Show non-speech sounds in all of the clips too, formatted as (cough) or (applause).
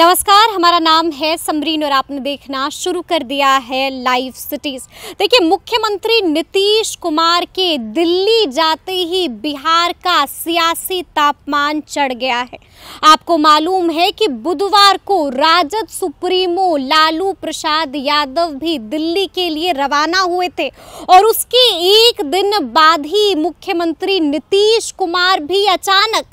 नमस्कार हमारा नाम है समरीन और आपने देखना शुरू कर दिया है लाइव सिटीज देखिए मुख्यमंत्री नीतीश कुमार के दिल्ली जाते ही बिहार का सियासी तापमान चढ़ गया है आपको मालूम है कि बुधवार को राजद सुप्रीमो लालू प्रसाद यादव भी दिल्ली के लिए रवाना हुए थे और उसके एक दिन बाद ही मुख्यमंत्री नीतीश कुमार भी अचानक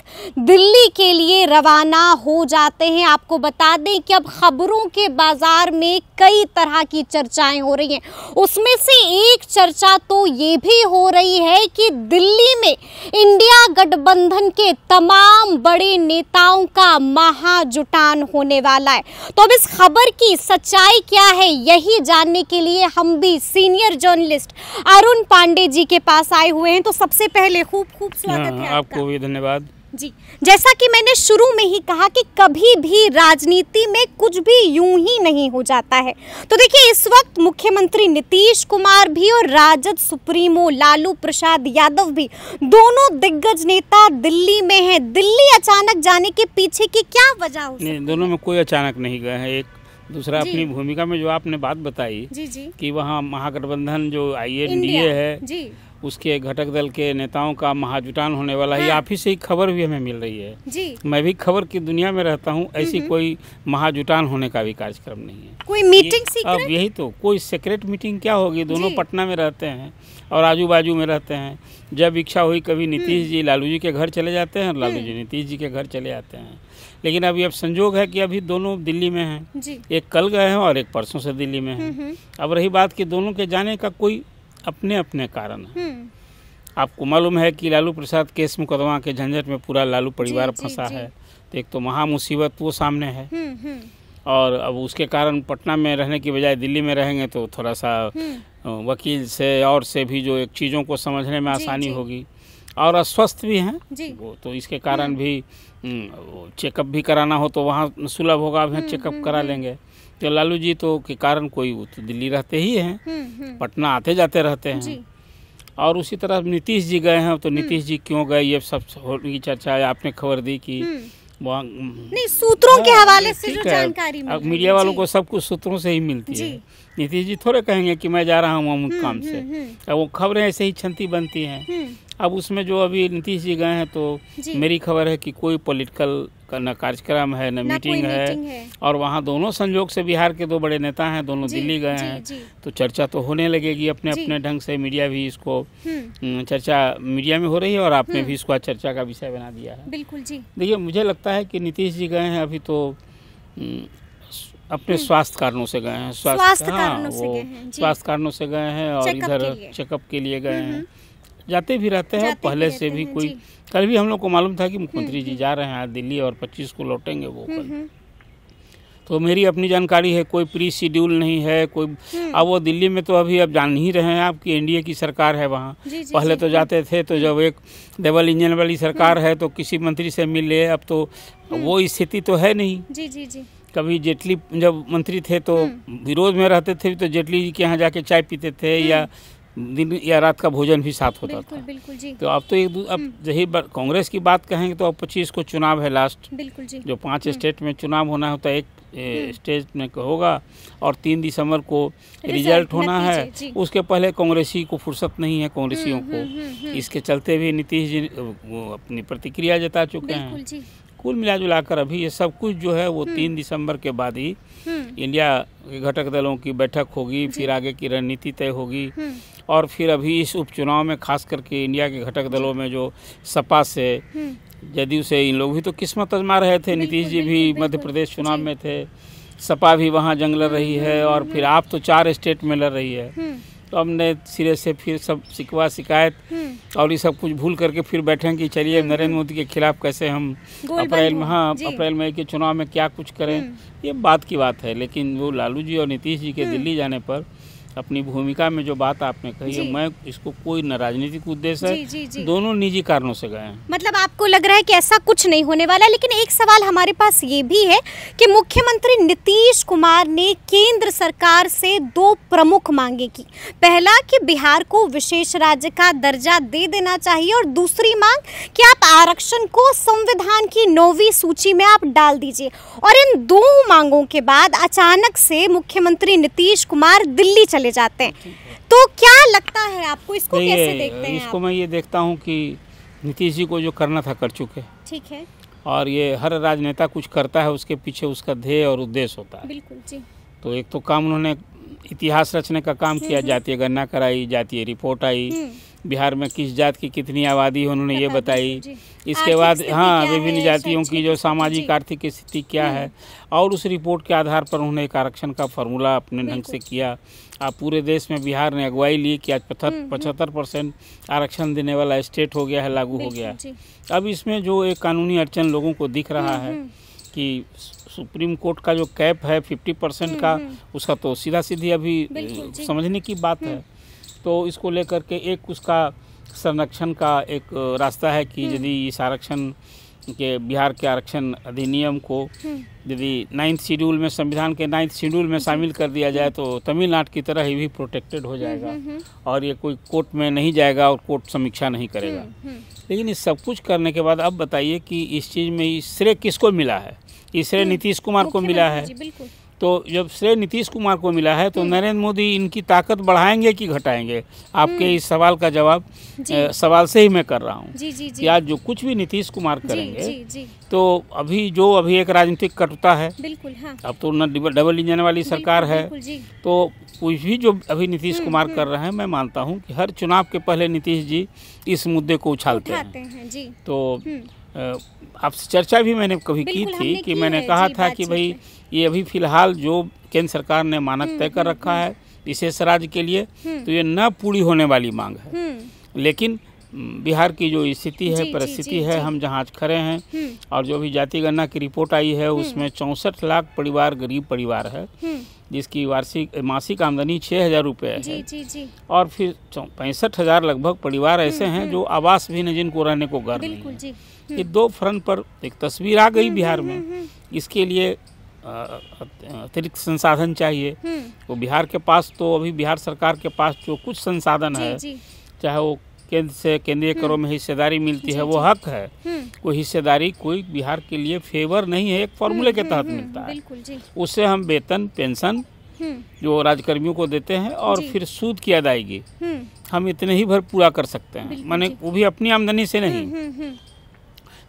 दिल्ली के लिए रवाना हो जाते हैं आपको बता दें कि अब खबरों के बाजार में कई तरह की चर्चाएं हो रही हैं उसमें से एक चर्चा तो ये भी हो रही है कि दिल्ली में इंडिया गठबंधन के तमाम बड़े नेता नेताओं का महाजुटान होने वाला है तो अब इस खबर की सच्चाई क्या है यही जानने के लिए हम भी सीनियर जर्नलिस्ट अरुण पांडे जी के पास आए हुए हैं तो सबसे पहले खूब खूब स्वागत है हाँ, आपको भी धन्यवाद जी जैसा कि मैंने शुरू में ही कहा कि कभी भी राजनीति में कुछ भी यूं ही नहीं हो जाता है तो देखिए इस वक्त मुख्यमंत्री नीतीश कुमार भी और राजद सुप्रीमो लालू प्रसाद यादव भी दोनों दिग्गज नेता दिल्ली में हैं दिल्ली अचानक जाने के पीछे की क्या वजह हो दोनों में कोई अचानक नहीं गए हैं एक दूसरा अपनी भूमिका में जो आपने बात बताई जी जी कि वहाँ महागठबंधन जो आई है जी उसके घटक दल के नेताओं का महाजुटान होने वाला है हाँ। आप ही से ही खबर भी हमें मिल रही है जी मैं भी खबर की दुनिया में रहता हूँ हम्म, ऐसी हम्म। कोई महाजुटान होने का भी कार्यक्रम नहीं है कोई मीटिंग अब यही तो कोई सेक्रेट मीटिंग क्या होगी दोनों पटना में रहते हैं और आजू बाजू में रहते हैं जब इच्छा हुई कभी नीतीश हम्म। जी लालू जी के घर चले जाते हैं लालू जी नीतीश जी के घर चले जाते हैं लेकिन अभी अब संजोग है कि अभी दोनों दिल्ली में हैं एक कल गए हैं और एक परसों से दिल्ली में हैं अब रही बात कि दोनों के जाने का कोई अपने अपने कारण है हम्म। आपको मालूम है कि लालू प्रसाद केस मुकदमा के झंझट में पूरा लालू परिवार फंसा है तो एक तो महा मुसीबत वो सामने है हम्म, हम्म। और अब उसके कारण पटना में रहने की बजाय दिल्ली में रहेंगे तो थोड़ा सा वकील से और से भी जो एक चीज़ों को समझने में आसानी होगी और अस्वस्थ भी हैं वो तो इसके कारण भी चेकअप भी कराना हो तो वहाँ सुलभ होगा अब चेकअप करा लेंगे तो लालू जी तो के कारण कोई तो दिल्ली रहते ही हैं हम्म, हम्म। पटना आते जाते रहते हैं और उसी तरह नीतीश जी गए हैं तो हम्म। नीतीश जी क्यों गए ये सब की चर्चा आपने खबर दी कि वहाँ नहीं सूत्रों के हाँ, हवाले से जो जानकारी अब मीडिया वालों को सब कुछ सूत्रों से ही मिलती है नीतीश जी थोड़े कहेंगे कि मैं जा रहा हूँ अमुक काम से अब वो खबरें ऐसे ही छंती बनती हैं अब उसमें जो अभी नीतीश जी गए हैं तो मेरी खबर है कि कोई पॉलिटिकल न कार्यक्रम है न मीटिंग है, मीटिंग है और वहाँ दोनों संजोग से बिहार के दो बड़े नेता हैं दोनों दिल्ली गए हैं तो चर्चा तो होने लगेगी अपने अपने ढंग से मीडिया भी इसको हम्म। हम्म, चर्चा मीडिया में हो रही है और आपने हम्म। भी इसको चर्चा का विषय बना दिया है बिल्कुल जी देखिए मुझे लगता है कि नीतीश जी गए हैं अभी तो अपने स्वास्थ्य कारणों से गए हैं स्वास्थ्य हाँ वो स्वास्थ्य कारणों से गए हैं और इधर चेकअप के लिए गए हैं जाते भी रहते हैं पहले से भी कोई कल भी हम लोग को मालूम था कि हम्म, मुख्यमंत्री जी हम्म। जा रहे हैं दिल्ली और पच्चीस को लौटेंगे वो हम्म, कल तो मेरी अपनी जानकारी है कोई प्री शेड्यूल नहीं है कोई अब वो दिल्ली में तो अभी अब जान ही रहे हैं आप कि एनडीए की सरकार है वहाँ पहले तो जाते थे तो जब एक डबल इंजन वाली सरकार है तो किसी मंत्री से मिले अब तो वो स्थिति तो है नहीं जी जी जी कभी जेटली जब मंत्री थे तो विरोध में रहते थे तो जेटली जी के यहाँ जाके चाय पीते थे या दिन या रात का भोजन भी साथ होता बिल्कुल, था बिल्कुल जी तो अब तो एक अब यही हम्म। कांग्रेस की बात कहेंगे तो अब पच्चीस को चुनाव है लास्ट बिल्कुल जी जो पांच स्टेट हम्म। में चुनाव होना होता है तो एक स्टेट हम्म। में होगा और तीन दिसंबर को रिजल्ट होना है उसके पहले कांग्रेसी को फुर्सत नहीं है कांग्रेसियों को इसके चलते भी नीतीश जी अपनी प्रतिक्रिया जता चुके हैं कुल मिला जुला कर अभी ये सब कुछ जो है वो हम्म। तीन दिसंबर के बाद ही हम्म। इंडिया के घटक दलों की बैठक होगी फिर आगे की रणनीति तय होगी हम्म। और फिर अभी इस उपचुनाव में खास करके इंडिया के घटक दलों में जो सपा से जदयू से इन लोग भी तो किस्मत अजमा रहे थे नीतीश जी भी मध्य प्रदेश चुनाव में थे सपा भी वहाँ जंग लड़ रही है और फिर आप तो चार स्टेट में लड़ रही है तो हमने सिरे से फिर सब सिकवा शिकायत हम्म। और ये सब कुछ भूल करके फिर बैठे कि चलिए हम्म, नरेंद्र हम्म। मोदी के खिलाफ कैसे हम अप्रैल में हाँ अप्रैल मई के चुनाव में क्या कुछ करें ये बात की बात है लेकिन वो लालू जी और नीतीश जी के दिल्ली जाने पर अपनी भूमिका में जो बात आपने कही मैं इसको कोई न राजनीतिक उद्देश्य है दोनों निजी कारणों से गए हैं मतलब आपको लग रहा है कि ऐसा कुछ नहीं होने वाला लेकिन एक सवाल हमारे पास ये भी है कि मुख्यमंत्री नीतीश कुमार ने केंद्र सरकार से दो प्रमुख मांगे की पहला कि बिहार को विशेष राज्य का दर्जा दे देना चाहिए और दूसरी मांग कि आप आरक्षण को संविधान की नौवीं सूची में आप डाल दीजिए और इन दो मांगों के बाद अचानक से मुख्यमंत्री नीतीश कुमार दिल्ली चले चले जाते हैं तो क्या लगता है आपको इसको कैसे देखते हैं इसको मैं ये देखता हूँ कि नीतीश जी को जो करना था कर चुके ठीक है और ये हर राजनेता कुछ करता है उसके पीछे उसका ध्येय और उद्देश्य होता है बिल्कुल जी तो एक तो काम उन्होंने इतिहास रचने का काम हम्म, किया हम्म। जातीय गणना कराई जातीय रिपोर्ट आई हम्म। बिहार में किस जात की कितनी आबादी है उन्होंने ये बताई इसके बाद हाँ विभिन्न जातियों की जो सामाजिक आर्थिक स्थिति क्या हम्म। है और उस रिपोर्ट के आधार पर उन्होंने एक आरक्षण का फॉर्मूला अपने ढंग से किया आप पूरे देश में बिहार ने अगुवाई ली कि आज हम्म, हम्म। पचहत्तर परसेंट आरक्षण देने वाला स्टेट हो गया है लागू हो गया है अब इसमें जो एक कानूनी अड़चन लोगों को दिख रहा है कि सुप्रीम कोर्ट का जो कैप है फिफ्टी परसेंट का उसका तो सीधा सीधी अभी समझने की बात है तो इसको लेकर के एक उसका संरक्षण का एक रास्ता है कि हम्म। यदि इस आरक्षण के बिहार के आरक्षण अधिनियम को हम्म। यदि नाइन्थ शेड्यूल में संविधान के नाइन्थ शेड्यूल में शामिल कर दिया जाए तो तमिलनाडु की तरह ही भी प्रोटेक्टेड हो हम्म, जाएगा और ये कोई कोर्ट में नहीं जाएगा और कोर्ट समीक्षा नहीं करेगा लेकिन इस सब कुछ करने के बाद अब बताइए कि इस चीज़ में श्रेय किसको मिला है इस श्रेय नीतीश कुमार को मिला है तो जब श्रेय नीतीश कुमार को मिला है तो हम्म। नरेंद्र मोदी इनकी ताकत बढ़ाएंगे कि घटाएंगे आपके हम्म। इस सवाल का जवाब सवाल से ही मैं कर रहा हूँ आज जो कुछ भी नीतीश कुमार करेंगे जी, जी। तो अभी जो अभी एक राजनीतिक कटुता है बिल्कुल हाँ। अब तो डबल इंजन वाली सरकार है तो कुछ भी जो अभी नीतीश हम्म, कुमार कर रहे हैं मैं मानता हूँ कि हर चुनाव के पहले नीतीश जी इस मुद्दे को उछालते हैं तो आपसे चर्चा भी मैंने कभी की थी कि मैंने कहा था कि भाई ये अभी फिलहाल जो केंद्र सरकार ने मानक हम्म, तय कर हम्म, रखा हम्म। है विशेष राज्य के लिए तो ये न पूरी होने वाली मांग है लेकिन बिहार की जो स्थिति है परिस्थिति है हम जहाँ आज खड़े हैं और जो भी जाति गणना की रिपोर्ट आई है उसमें चौंसठ लाख परिवार गरीब परिवार है जिसकी वार्षिक मासिक आमदनी छः हज़ार रुपये है जी, जी, जी। और फिर पैंसठ हज़ार लगभग परिवार ऐसे हैं जो आवास भी नहीं जिनको रहने को घर नहीं ये दो फ्रंट पर एक तस्वीर आ गई बिहार में इसके लिए अतिरिक्त संसाधन चाहिए तो बिहार के पास तो अभी बिहार सरकार के पास जो कुछ संसाधन है चाहे वो केंद्र से केंद्रीय हम्म। करों में हिस्सेदारी मिलती है वो हक है वो हम्म। हिस्सेदारी कोई बिहार के लिए फेवर नहीं है एक फॉर्मूले के तहत मिलता है उससे हम वेतन पेंशन जो राजकर्मियों को देते हैं और फिर सूद की अदायगी हम इतने ही भर पूरा कर सकते हैं माने वो भी अपनी आमदनी से नहीं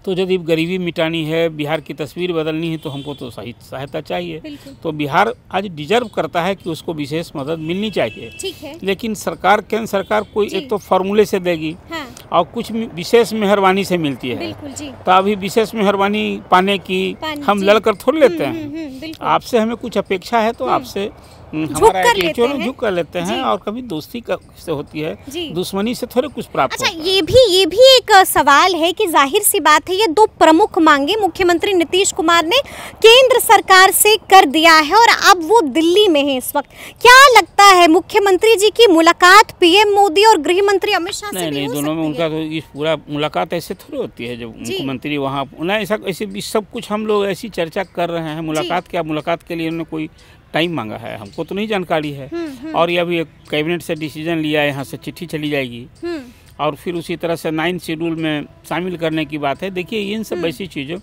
तो यदि गरीबी मिटानी है बिहार की तस्वीर बदलनी है तो हमको तो सही सहायता चाहिए तो बिहार आज डिजर्व करता है कि उसको विशेष मदद मिलनी चाहिए ठीक है लेकिन सरकार केंद्र सरकार कोई एक तो फॉर्मूले से देगी हाँ। और कुछ विशेष मेहरबानी से मिलती है तो अभी विशेष मेहरबानी पाने की हम लड़कर थोड़ लेते हम्म, हैं हम्म, हम्म, आपसे हमें कुछ अपेक्षा है तो आपसे हम्म, झुक कर लेते हैं झुक कर लेते हैं और कभी दोस्ती से होती है दुश्मनी से थोड़े कुछ प्राप्त अच्छा ये भी ये भी एक सवाल है कि जाहिर सी बात है ये दो प्रमुख मांगे मुख्यमंत्री नीतीश कुमार ने केंद्र सरकार से कर दिया है और अब वो दिल्ली में है इस वक्त क्या लगता है मुख्यमंत्री जी की मुलाकात पीएम मोदी और गृह मंत्री अमित शाह नहीं, नहीं दोनों में उनका तो पूरा मुलाकात ऐसे थोड़ी होती है जब मुख्यमंत्री वहाँ ऐसा ऐसे सब कुछ हम लोग ऐसी चर्चा कर रहे हैं मुलाकात क्या मुलाकात के लिए उन्होंने कोई टाइम मांगा है हमको तो नहीं जानकारी है हम्म, हम्म। और ये अभी कैबिनेट से डिसीजन लिया है यहाँ से चिट्ठी चली जाएगी हम्म। और फिर उसी तरह से नाइन्थ शेड्यूल में शामिल करने की बात है देखिए इन सब ऐसी चीज़ों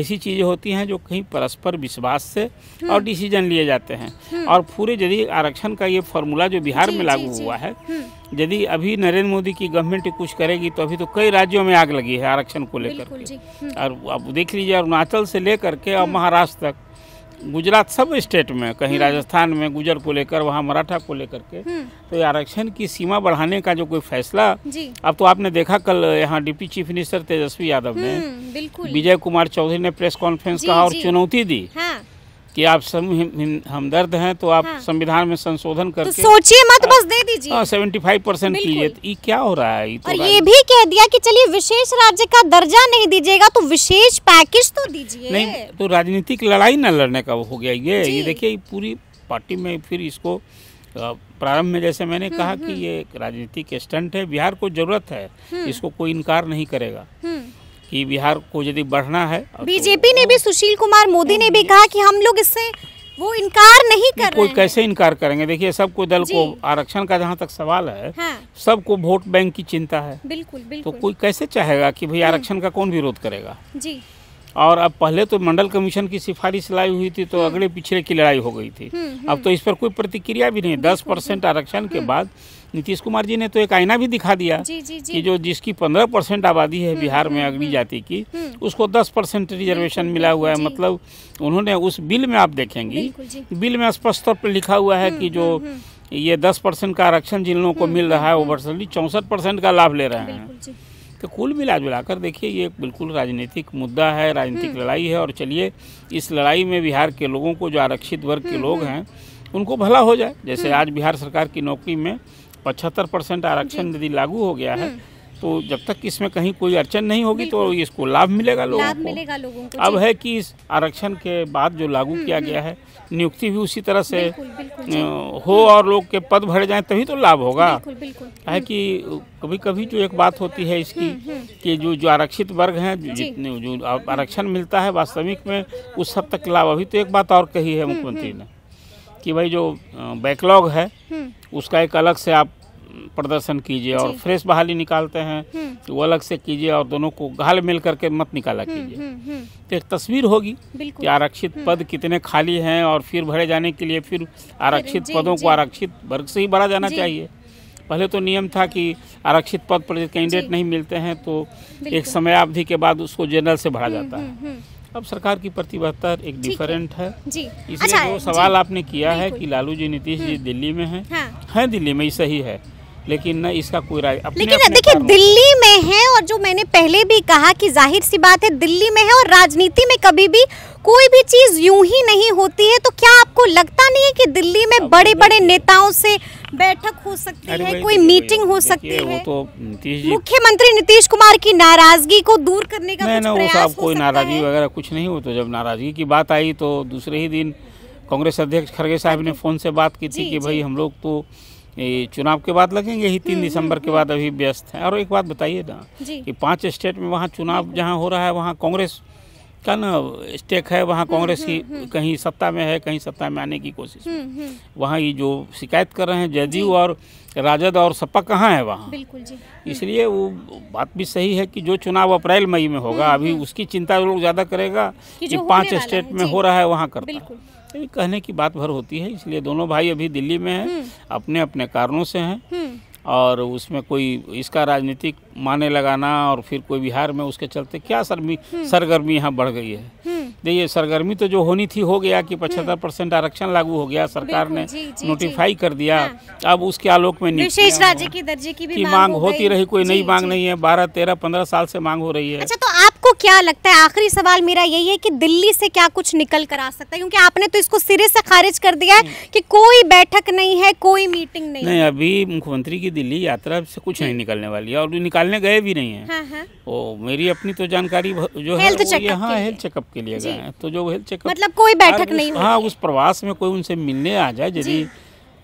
ऐसी चीज़ें होती हैं जो कहीं परस्पर विश्वास से और डिसीजन लिए जाते हैं और पूरे यदि आरक्षण का ये फॉर्मूला जो बिहार में लागू हुआ है यदि अभी नरेंद्र मोदी की गवर्नमेंट कुछ करेगी तो अभी तो कई राज्यों में आग लगी है आरक्षण को लेकर और अब देख लीजिए अरुणाचल से लेकर के और महाराष्ट्र तक गुजरात सब स्टेट में कहीं हम्म। राजस्थान में गुजर को लेकर वहाँ मराठा को लेकर के हम्म। तो आरक्षण की सीमा बढ़ाने का जो कोई फैसला अब तो आपने देखा कल यहाँ deputy chief minister Tejashwi Yadav ने हम्म, विजय कुमार चौधरी ने प्रेस कॉन्फ्रेंस कहा और चुनौती दी हाँ। कि आप सब हमदर्द हैं तो आप हाँ। संविधान में संशोधन तो करके तो सोचिए मत हाँ। बस दे दीजिए हाँ, सेवेंटी फाइव परसेंट ये क्या हो रहा है तो और ये भी कह दिया कि चलिए विशेष राज्य का दर्जा नहीं दीजिएगा तो विशेष पैकेज तो दीजिए नहीं तो राजनीतिक लड़ाई ना लड़ने का हो गया ये ये देखिए पूरी पार्टी में फिर इसको प्रारंभ में जैसे मैंने हम्म, कहा कि हम्म। ये राजनीतिक स्टंट है बिहार को जरूरत है हम्म। इसको कोई इनकार नहीं करेगा कि बिहार को यदि बढ़ना है तो बीजेपी तो, ने भी सुशील कुमार मोदी ने भी हम्म। कहा कि हम लोग इससे वो इनकार नहीं कर कोई कैसे इनकार करेंगे देखिए सबको दल को आरक्षण का जहाँ तक सवाल है हाँ। सबको वोट बैंक की चिंता है बिल्कुल, तो बिल्कुल तो कोई कैसे चाहेगा कि भाई हाँ। आरक्षण का कौन विरोध करेगा जी और अब पहले तो मंडल कमीशन की सिफारिश लाई हुई थी तो हम्म। अगले पिछले की लड़ाई हो गई थी हम्म, हम्म। अब तो इस पर कोई प्रतिक्रिया भी नहीं दस परसेंट आरक्षण के बाद नीतीश कुमार जी ने तो एक आईना भी दिखा दिया जी, जी, जी। कि जो जिसकी पंद्रह परसेंट आबादी है बिहार में अग्नि जाति की उसको दस परसेंट रिजर्वेशन मिला हुआ है मतलब उन्होंने उस बिल में आप देखेंगी बिल में स्पष्ट तौर पर लिखा हुआ है कि जो ये दस परसेंट का आरक्षण जिन लोगों को मिल रहा है वो वर्षली चौंसठ परसेंट का लाभ ले रहे हैं तो कुल मिला जुला कर देखिए ये बिल्कुल राजनीतिक मुद्दा है राजनीतिक हम्म। लड़ाई है और चलिए इस लड़ाई में बिहार के लोगों को जो आरक्षित वर्ग के हम्म, लोग हम्म। हैं उनको भला हो जाए जैसे आज बिहार सरकार की नौकरी में पचहत्तर परसेंट आरक्षण यदि लागू हो गया है तो जब तक इसमें कहीं कोई अड़चन नहीं होगी तो इसको लाभ मिलेगा लोगों को अब है कि इस आरक्षण के बाद जो लागू किया गया है नियुक्ति भी उसी तरह से हो और लोग के पद भरे जाएं तभी तो लाभ होगा है कि कभी कभी जो एक बात होती है इसकी हम्म, हम्म। कि जो जो आरक्षित वर्ग हैं जितने जो आरक्षण मिलता है वास्तविक में उस हद तक लाभ अभी तो एक बात और कही है हम्म, मुख्यमंत्री ने कि भाई जो बैकलॉग है उसका एक अलग से आप प्रदर्शन कीजिए और फ्रेश बहाली निकालते हैं हम्म। तो वो अलग से कीजिए और दोनों को घाल मिल करके मत निकाला हम्म, कीजिए हम्म, तो एक तस्वीर होगी कि आरक्षित पद कितने खाली हैं और फिर भरे जाने के लिए फिर आरक्षित पदों को आरक्षित वर्ग से ही भरा जाना चाहिए पहले तो नियम था कि आरक्षित पद पर कैंडिडेट नहीं मिलते हैं तो एक समयावधि के बाद उसको जनरल से भरा जाता है अब सरकार की प्रतिबद्धता एक डिफरेंट है, इसलिए अच्छा, जो सवाल आपने किया है कि लालू जी नीतीश जी दिल्ली में हैं हाँ। हैं दिल्ली में ही सही है लेकिन न इसका कोई राय लेकिन देखिए दिल्ली में है और जो मैंने पहले भी कहा कि जाहिर सी बात है दिल्ली में है और राजनीति में कभी भी कोई भी चीज़ यूं ही नहीं होती है तो क्या आपको लगता नहीं है कि दिल्ली में बड़े बड़े नेताओं से बैठक हो सकती है कोई मीटिंग हो सकती है तो मुख्यमंत्री नीतीश कुमार की नाराजगी को दूर करने का नहीं वो साहब कोई नाराजगी वगैरह कुछ नहीं हो तो जब नाराजगी की बात आई तो दूसरे ही दिन कांग्रेस अध्यक्ष खड़गे साहब ने (laughs) फोन से बात की थी कि भाई हम लोग तो ये चुनाव के बाद लगेंगे ही तीन हम्म, दिसंबर के हम्म, बाद हम्म। अभी व्यस्त है और एक बात बताइए ना कि पांच स्टेट में वहाँ चुनाव जहाँ हो रहा है वहाँ कांग्रेस का ना स्टेक है वहाँ कांग्रेस की कहीं सत्ता में है कहीं सत्ता में आने की कोशिश वहाँ ये जो शिकायत कर रहे हैं जदयू और राजद और सपा कहाँ है वहाँ इसलिए वो बात भी सही है कि जो चुनाव अप्रैल मई में होगा अभी उसकी चिंता लोग ज़्यादा करेगा कि, कि पांच स्टेट में हो रहा है वहाँ करता है तो कहने की बात भर होती है इसलिए दोनों भाई अभी दिल्ली में हैं हम्म। अपने अपने कारणों से हैं हम्म। और उसमें कोई इसका राजनीतिक माने लगाना और फिर कोई बिहार में उसके चलते क्या हम्म। सरगर्मी यहाँ बढ़ गई है देखिए सरगर्मी तो जो होनी थी हो गया कि हम्म। पचहत्तर परसेंट आरक्षण लागू हो गया सरकार ने नोटिफाई कर दिया हाँ। अब उसके आलोक में विशेष राज्य की दर्जे की भी की मांग, मांग होती रही कोई नई मांग नहीं है बारह तेरह पंद्रह साल से मांग हो रही है अच्छा तो आपको क्या लगता है आखिरी सवाल मेरा यही है कि दिल्ली से क्या कुछ निकल कर आ सकता है क्योंकि आपने तो इसको सिरे से खारिज कर दिया है हम्म। की कोई बैठक नहीं है कोई मीटिंग नहीं नहीं अभी मुख्यमंत्री की दिल्ली यात्रा से कुछ नहीं निकलने वाली है और निकालने गए भी नहीं है हाँ, हाँ। मेरी अपनी तो जानकारी जो है यहाँ हेल्थ चेकअप के लिए गए तो जो हेल्थ चेकअप मतलब कोई बैठक नहीं हाँ उस प्रवास में कोई उनसे मिलने आ जाए यदि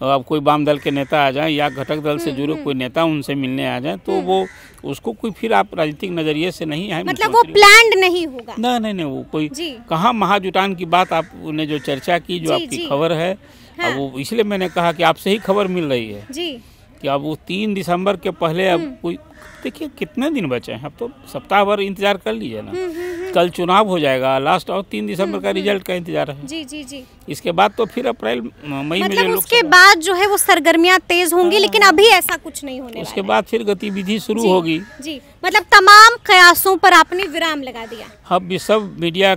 अब कोई वाम दल के नेता आ जाए या घटक दल से हम्म, जुड़े हम्म। कोई नेता उनसे मिलने आ जाए तो हम्म। वो उसको कोई फिर आप राजनीतिक नजरिए से नहीं है मतलब वो प्लान नहीं होगा ना नहीं नहीं वो कोई कहाँ महाजुटान की बात आप आपने जो चर्चा की जो आपकी खबर है हाँ। वो इसलिए मैंने कहा कि आपसे ही खबर मिल रही है जी कि अब वो तीन दिसंबर के पहले अब कोई देखिए कितने दिन बचे हैं अब तो सप्ताह भर इंतजार कर लीजिए ना कल चुनाव हो जाएगा लास्ट और तीन दिसंबर का रिजल्ट हम्म, हम्म। का इंतजार है जी जी जी इसके बाद तो फिर अप्रैल मई मतलब में उसके बाद जो है वो सरगर्मियां तेज होंगी हाँ। लेकिन अभी ऐसा कुछ नहीं होने उसके बाद फिर गतिविधि शुरू होगी जी मतलब तमाम कयासों पर आपने विराम लगा दिया अब भी सब मीडिया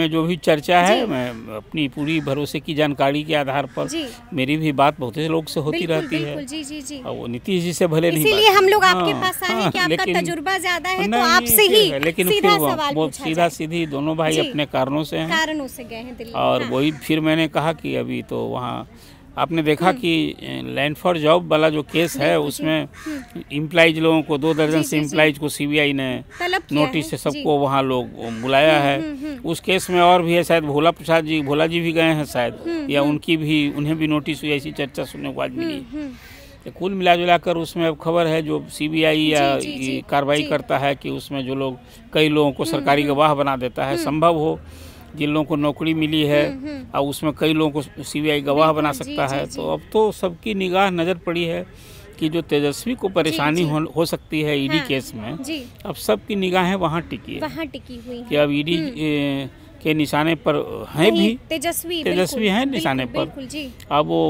में जो भी चर्चा है मैं अपनी पूरी भरोसे की जानकारी के आधार पर मेरी भी बात बहुत से लोग से होती रहती है वो नीतीश जी से भले नहीं हम लोग आपके हाँ। पास खुलासा है हाँ, कि आपका तजुर्बा ज्यादा है तो आपसे ही लेकिन सीधा सवाल वो सीधा सीधी दोनों भाई अपने कारणों से कारणों से गए हैं दिल्ली और हाँ। वही फिर मैंने कहा कि अभी तो वहाँ आपने देखा हम्म। कि लैंड फॉर जॉब वाला जो केस है उसमें हम्म। इम्प्लाइज लोगों को दो दर्जन से इम्प्लाइज को सीबीआई ने नोटिस से सबको वहाँ लोग बुलाया हम्म, है उस केस में और भी है शायद भोला प्रसाद जी भोला जी भी गए हैं शायद या उनकी भी उन्हें भी नोटिस हुई ऐसी चर्चा सुनने को आज मिली कुल मिला जुला कर उसमें अब खबर है जो सीबीआई या कार्रवाई करता है कि उसमें जो लोग कई लोगों को हम्म, सरकारी हम्म। गवाह बना देता है हम्म। संभव हो जिन लोगों को नौकरी मिली है और उसमें कई लोगों को सीबीआई गवाह बना सकता है तो अब तो सबकी निगाह नज़र पड़ी है कि जो तेजस्वी को परेशानी हो, हो सकती है ईडी हाँ, केस में अब सबकी निगाहें वहाँ टिकी है वहाँ टिकी हुई कि अब ईडी के निशाने पर हैं भी तेजस्वी तेजस्वी हैं निशाने पर अब वो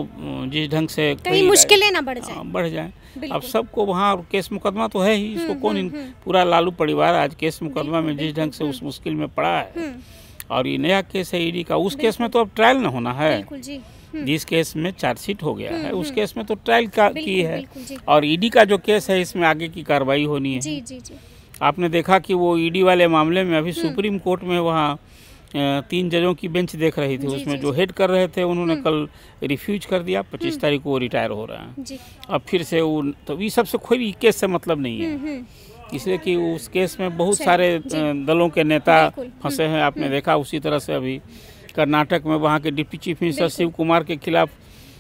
जिस ढंग से कहीं मुश्किलें ना बढ़ जाए हाँ, बढ़ जाए अब सबको वहाँ केस मुकदमा तो है ही हम्म, इसको हम्म, कौन हम्म। पूरा लालू परिवार आज केस मुकदमा में जिस ढंग से उस मुश्किल में पड़ा है और ये नया केस है ईडी का उस केस में तो अब ट्रायल न होना है जिस केस में चार्जशीट हो गया है उस केस में तो ट्रायल का की है और ईडी का जो केस है इसमें आगे की कार्रवाई होनी है आपने देखा कि वो ईडी वाले मामले में अभी सुप्रीम कोर्ट में वहाँ तीन जजों की बेंच देख रही थी उसमें जो हेड कर रहे थे उन्होंने हम्म। कल रिफ्यूज कर दिया पच्चीस हम्म। तारीख को वो रिटायर हो रहा है अब फिर से वो तो ये सबसे कोई केस से मतलब नहीं है हम्म, इसलिए कि उस केस में बहुत अच्छा, सारे दलों के नेता फंसे हैं आपने देखा उसी तरह से अभी कर्नाटक में वहाँ के deputy chief minister Shiv Kumar के खिलाफ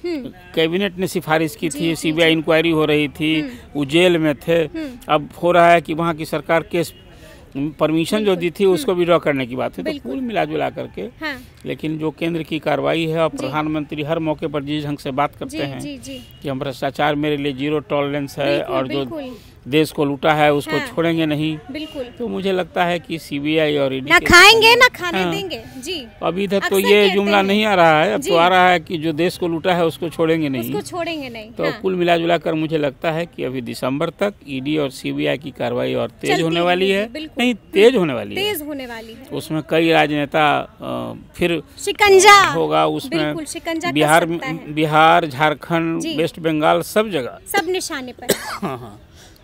कैबिनेट ने सिफारिश की थी सीबीआई इंक्वायरी हो रही थी वो जेल में थे अब हो रहा है कि वहाँ की सरकार केस परमिशन जो दी थी उसको भी ड्रॉ करने की बात है तो कुल मिला जुला करके हाँ। लेकिन जो केंद्र की कार्रवाई है और प्रधानमंत्री हर मौके पर जिस ढंग से बात करते जी, हैं जी, जी। कि हम भ्रष्टाचार मेरे लिए जीरो टॉलरेंस है और जो देश को लूटा है उसको हाँ, छोड़ेंगे नहीं बिल्कुल तो मुझे लगता है कि सीबीआई और ईडी ना खाएंगे ना खाने हाँ, देंगे जी तो अभी तक तो ये जुमला नहीं आ रहा है अब तो आ रहा है कि जो देश को लूटा है उसको छोड़ेंगे नहीं उसको छोड़ेंगे नहीं तो हाँ, कुल मिला जुला कर मुझे लगता है कि अभी दिसंबर तक ईडी e और सीबीआई की कार्रवाई और तेज होने वाली है नहीं तेज होने वाली है तेज होने वाली है उसमें कई राजनेता फिर शिकंजा होगा उसमें बिहार बिहार झारखंड वेस्ट बंगाल सब जगह सब निशाने पर हाँ हाँ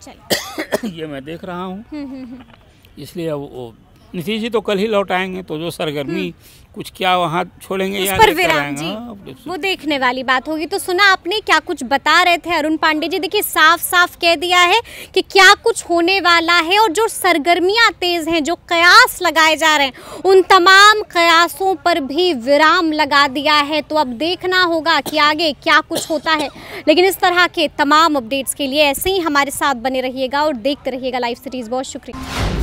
चलो (coughs) ये मैं देख रहा हूँ हम्म, हम्म, हम्म। इसलिए अब नीतीश जी तो कल ही लौट आएंगे तो जो सरगर्मी कुछ क्या वहाँ छोड़ेंगे उस पर विराम जी हाँ, वो देखने वाली बात होगी तो सुना आपने क्या कुछ बता रहे थे अरुण पांडे जी देखिए साफ साफ कह दिया है कि क्या कुछ होने वाला है और जो सरगर्मियां तेज हैं जो कयास लगाए जा रहे हैं उन तमाम कयासों पर भी विराम लगा दिया है तो अब देखना होगा कि आगे क्या कुछ होता है लेकिन इस तरह के तमाम अपडेट्स के लिए ऐसे ही हमारे साथ बने रहिएगा और देखते रहिएगा लाइव सीरीज़ बहुत शुक्रिया